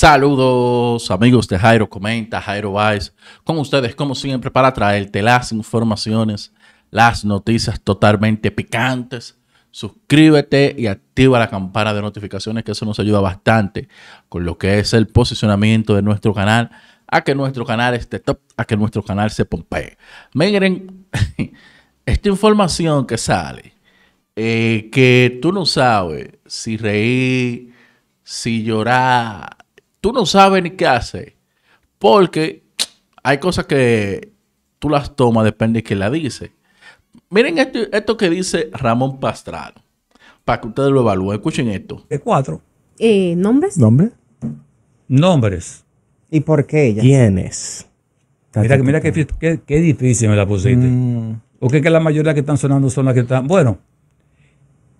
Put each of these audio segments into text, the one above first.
Saludos amigos de Jairo Comenta, Jairo Vice, con ustedes como siempre para traerte las informaciones, las noticias totalmente picantes. Suscríbete y activa la campana de notificaciones que eso nos ayuda bastante con lo que es el posicionamiento de nuestro canal, a que nuestro canal esté top, a que nuestro canal se pompee. Miren, esta información que sale, eh, que tú no sabes si reír, si llorar, tú no sabes ni qué hacer. Porque hay cosas que tú las tomas, depende de quién la dice. Miren esto, que dice Ramón Pastrano, para que ustedes lo evalúen. Escuchen esto. ¿De cuatro? Eh, Nombres. ¿Y por qué ella? ¿Quiénes? Mira, qué, difícil me la pusiste. Mm. Porque que la mayoría que están sonando son las que están. Bueno,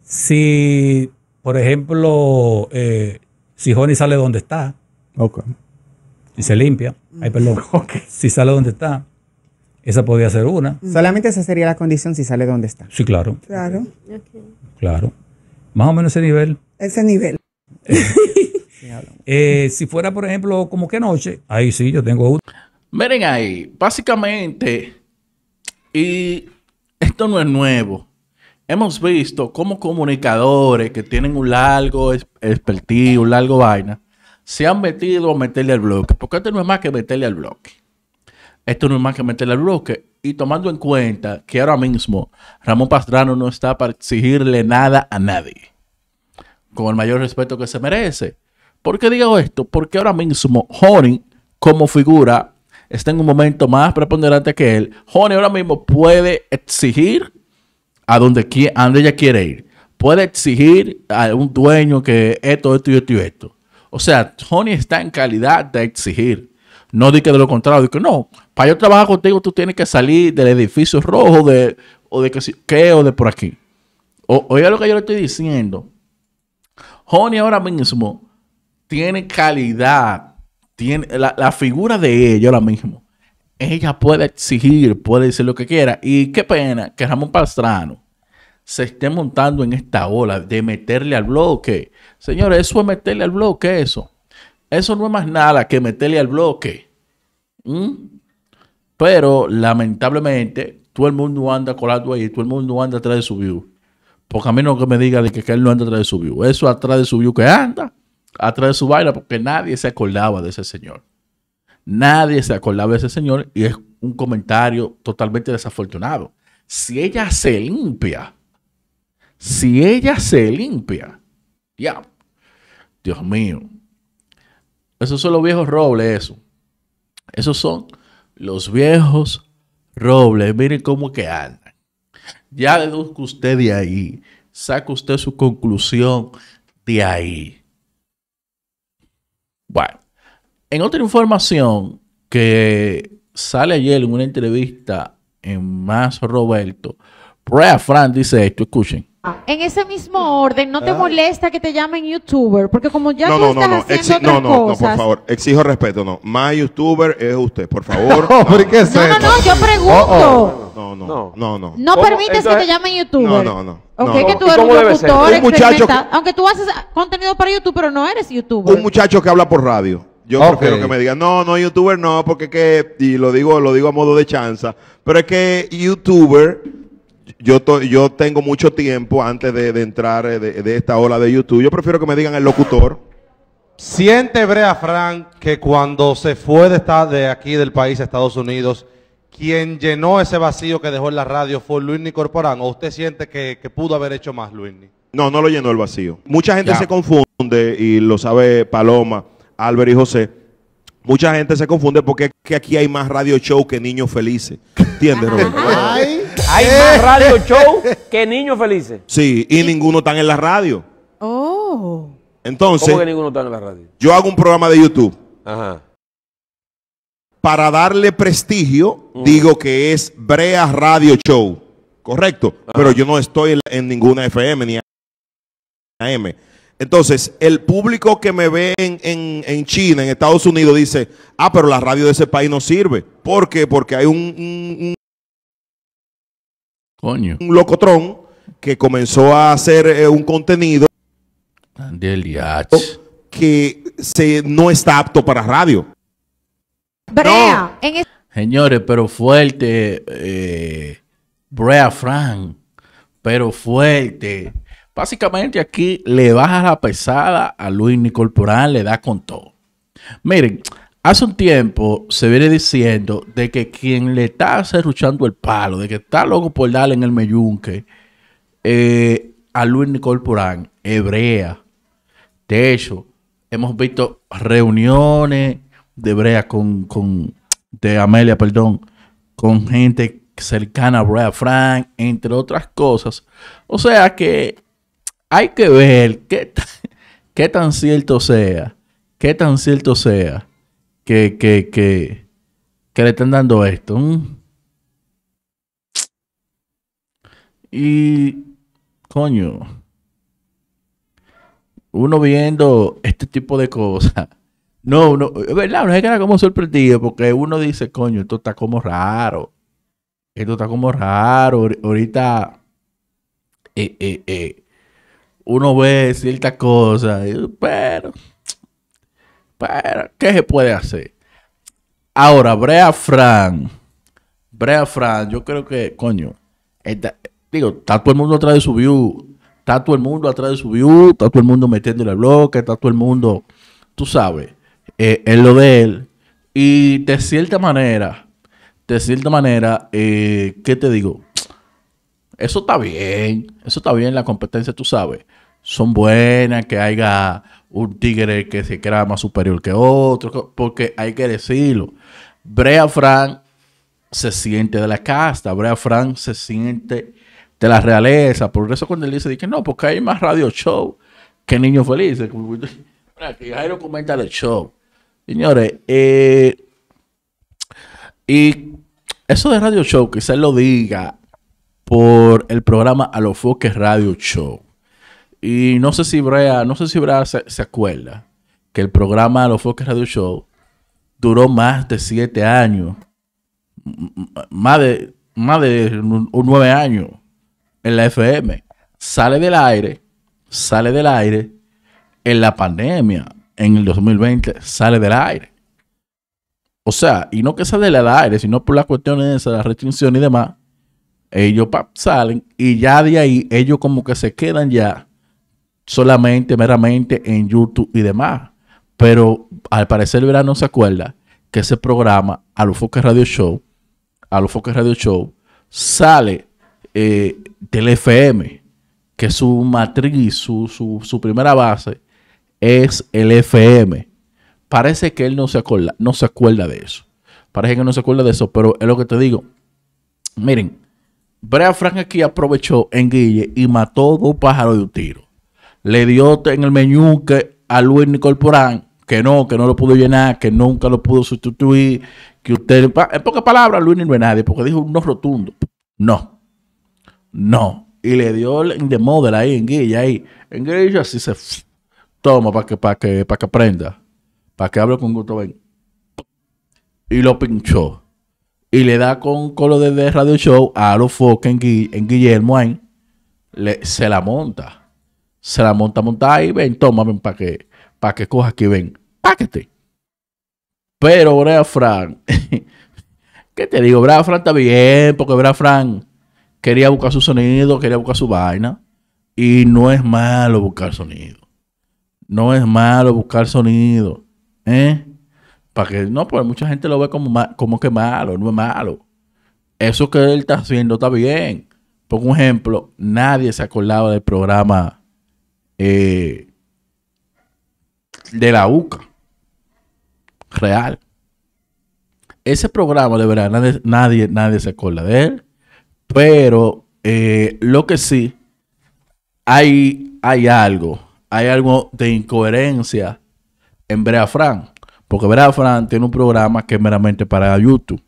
si, por ejemplo, eh, si Johnny sale donde está, Ok. Y se limpia. Ay, perdón. Si sale donde está, esa podría ser una. Mm. Solamente esa sería la condición si sale donde está. Sí, claro. Claro. Claro. Más o menos ese nivel. Ese nivel. Eh, eh, si fuera, por ejemplo, como que noche, ahí sí, yo tengo uno. Miren ahí, básicamente, y esto no es nuevo. Hemos visto cómo comunicadores que tienen un largo expertise, un largo vaina, se han metido a meterle al bloque, porque esto no es más que meterle al bloque. Esto no es más que meterle al bloque. Y tomando en cuenta que ahora mismo Ramón Pastrano no está para exigirle nada a nadie, con el mayor respeto que se merece. ¿Por qué digo esto? Porque ahora mismo Honey, como figura, está en un momento más preponderante que él. Honey ahora mismo puede exigir a donde, a donde ella quiere ir. Puede exigir a un dueño que esto, esto y esto y esto o sea, Honey está en calidad de exigir. No di que de lo contrario, que no, para yo trabajar contigo tú tienes que salir del edificio rojo de, o de que qué, o de por aquí. O, oiga lo que yo le estoy diciendo. Honey ahora mismo tiene calidad, tiene la, la figura de ella ahora mismo. Ella puede exigir, puede decir lo que quiera. Y qué pena que Ramón Pastrano se esté montando en esta ola de meterle al bloque. Señores, eso es meterle al bloque, eso. Eso no es más nada que meterle al bloque. ¿Mm? Pero lamentablemente, todo el mundo anda colado ahí, todo el mundo anda atrás de su view. Porque a mí no que me diga de que, él no anda atrás de su view. Eso atrás de su view que anda, atrás de su baila, porque nadie se acordaba de ese señor. Nadie se acordaba de ese señor y es un comentario totalmente desafortunado. Si ella se limpia, si ella se limpia, ya, Dios mío, esos son los viejos robles, eso. Esos son los viejos robles. Miren cómo que andan. Ya deduzca usted de ahí. Saca usted su conclusión de ahí. Bueno, en otra información que sale ayer en una entrevista en Más Roberto, Brea Fran dice esto, escuchen. En ese mismo orden, ¿no te ah. molesta que te llamen youtuber? Porque como ya no, no, estás no, no. haciendo no, no, no, por favor, exijo respeto, no. Más youtuber es usted, por favor. no, no, no, yo pregunto. Oh, oh. No, no, no, no. No permites que te llamen youtuber. No, no, no. no, tú eres un locutor, un muchacho aunque tú haces contenido para YouTube, pero no eres youtuber. Un muchacho que habla por radio. Yo prefiero que me digan, no, no, youtuber no, porque que, y lo digo, lo digo a modo de chanza, pero es que youtuber yo, yo tengo mucho tiempo antes de, entrar eh, de, esta ola de YouTube. Yo prefiero que me digan el locutor. Siente Brea Frank que cuando se fue de, esta, de aquí del país a Estados Unidos, quien llenó ese vacío que dejó en la radio fue Luisny Corporán. ¿O usted siente que, pudo haber hecho más, Luisny? No, no lo llenó el vacío. Mucha gente se confunde, y lo sabe Paloma, Álvaro y José. Mucha gente se confunde porque aquí hay más radio show que niños felices. ¿Entiendes, Roberto? Hay más radio show que niños felices. Sí, y ninguno está en la radio. Oh. Entonces, ¿Cómo que ninguno está en la radio? Yo hago un programa de YouTube. Ajá. Para darle prestigio, digo que es Brea Radio Show. Correcto. Pero yo no estoy en, ninguna FM ni AM. Entonces, el público que me ve en, China, en Estados Unidos, dice, ah, pero la radio de ese país no sirve. ¿Por qué? Porque hay un, un locotrón que comenzó a hacer eh, un contenido que se, no está apto para radio. Brea, Señores, pero fuerte, eh, Brea Frank, pero fuerte. Básicamente aquí le baja la pesada a Luis Nicol le da con todo. Miren, Hace un tiempo se viene diciendo de que quien le está cerruchando el palo, de que está loco por darle en el meyunque eh, a Luis Nicol porán, hebrea. De hecho, hemos visto reuniones de hebrea con, de Amelia, perdón, con gente cercana a Brea Frank, entre otras cosas. O sea que hay que ver qué, qué tan cierto sea, qué tan cierto sea que, que, que, que le están dando esto. Y, coño, uno viendo este tipo de cosas, no, no, es verdad, es que queda como sorprendido porque uno dice, coño, esto está como raro. Esto está como raro. Ahorita, eh, eh, eh, uno ve ciertas cosas, pero pero, ¿qué se puede hacer? Ahora, Brea Fran. Brea Fran, yo creo que, coño, digo, está todo el mundo atrás de su view. Está todo el mundo atrás de su view. Está todo el mundo metiéndole bloque. Está todo el mundo, tú sabes, eh, en lo de él. Y de cierta manera, de cierta manera, eh, ¿qué te digo? Eso está bien. Eso está bien. La competencia, tú sabes, son buenas, que haya un tigre que se crea más superior que otro, porque hay que decirlo. Brea Frank se siente de la casta, Brea Frank se siente de la realeza. Por eso cuando él dice, que no, porque hay más radio show que niños felices. que Jairo de el show. Señores, eh, y eso de radio show quizás lo diga por el programa A los Foques Radio Show. Y no sé si Brea, no sé si Brea se, acuerda que el programa Los Fox Radio Show duró más de siete años, más de, más de nueve años en la FM. Sale del aire, sale del aire en la pandemia, en el 2020, sale del aire. O sea, y no que sale del aire, sino por las cuestiones de las restricciones y demás, ellos salen y ya de ahí ellos como que se quedan ya solamente, meramente en YouTube y demás. Pero al parecer verano se acuerda que ese programa, A Radio Show, Radio Show, sale del eh, FM, que su matriz, su, su, primera base es el FM. Parece que él no se, acuerda, no se acuerda de eso. Parece que no se acuerda de eso, pero es lo que te digo. Miren, Brea Frank aquí aprovechó en Guille y mató dos pájaros de un tiro le dio en el menú que a Luis Nicol que no, que no lo pudo llenar, que nunca lo pudo sustituir, que usted, en pocas palabras, Luis no es nadie, porque dijo un no rotundo. No, no. Y le dio el de model ahí en Guilla, ahí. En Guilla así se toma para que, para que, para que aprenda, para que hable con gusto, Ben Y lo pinchó. Y le da con, colo de, Radio Show a los foques en, Guillermo Le, se la monta se la monta, monta y ven, tómame para que, para que coja aquí, ven, páquete. Pero Brea Fran ¿qué te digo? Brea Frank está bien, porque Brea Frank quería buscar su sonido, quería buscar su vaina, y no es malo buscar sonido. No es malo buscar sonido, ¿eh? Para que, no, pues mucha gente lo ve como, como que malo, no es malo. Eso que él está haciendo está bien. Por ejemplo, nadie se acordaba del programa eh, de la UCA. Real. Ese programa, de verdad, nadie, nadie, se acuerda de él. Pero eh, lo que sí, hay, hay algo. Hay algo de incoherencia en Brea Fran. Porque Brea Fran tiene un programa que es meramente para YouTube.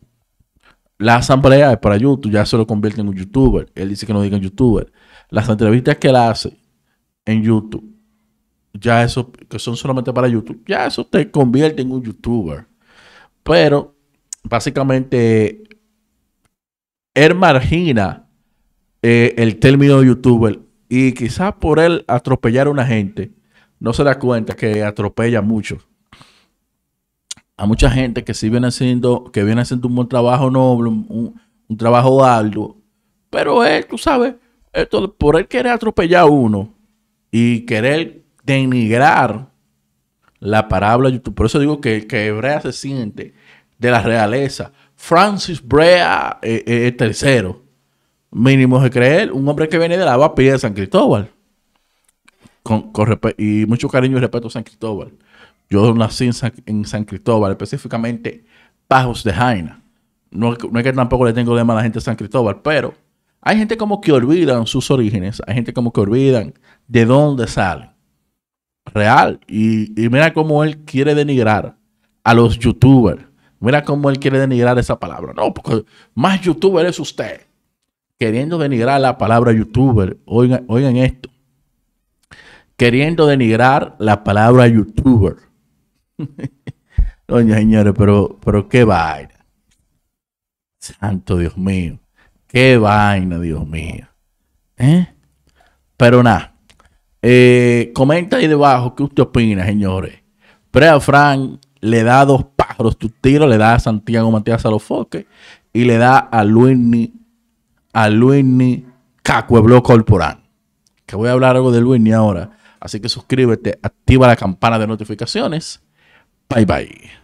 La asamblea es para YouTube, ya se lo convierte en un youtuber. Él dice que no diga youtuber. Las entrevistas que él hace en YouTube, ya eso, que son solamente para YouTube, ya eso te convierte en un youtuber. Pero básicamente, él margina eh, el término de youtuber y quizás por él atropellar a una gente, no se da cuenta que atropella mucho. A mucha gente que si viene haciendo, que viene haciendo un buen trabajo noble, un, trabajo algo, pero él, tú sabes, esto, por él quiere atropellar a uno, y querer denigrar la palabra YouTube. Por eso digo que, que Hebrea se siente de la realeza. Francis Brea eh, eh tercero. Mínimo de creer, un hombre que viene de la vapía de San Cristóbal. Con, y mucho cariño y respeto a San Cristóbal. Yo nací en San, Cristóbal, específicamente Pajos de Jaina. No, no, es que tampoco le tengo de mala gente a San Cristóbal, pero hay gente como que olvidan sus orígenes, hay gente como que olvidan de dónde salen. Real. Y, mira cómo él quiere denigrar a los youtubers. Mira cómo él quiere denigrar esa palabra. No, porque más youtuber es usted. Queriendo denigrar la palabra youtuber. Oigan, oigan esto. Queriendo denigrar la palabra youtuber. Doña señores, pero, pero qué vaina. Santo Dios mío. Qué vaina, Dios mío. ¿Eh? Pero nada. Eh, comenta ahí debajo qué usted opina, señores. Prea Frank le da dos pájaros tu tiro, le da a Santiago Matías Salofoque y le da a Luini, a Luini Cacueblo Corporal. Que voy a hablar algo de Luini ahora. Así que suscríbete, activa la campana de notificaciones. Bye bye.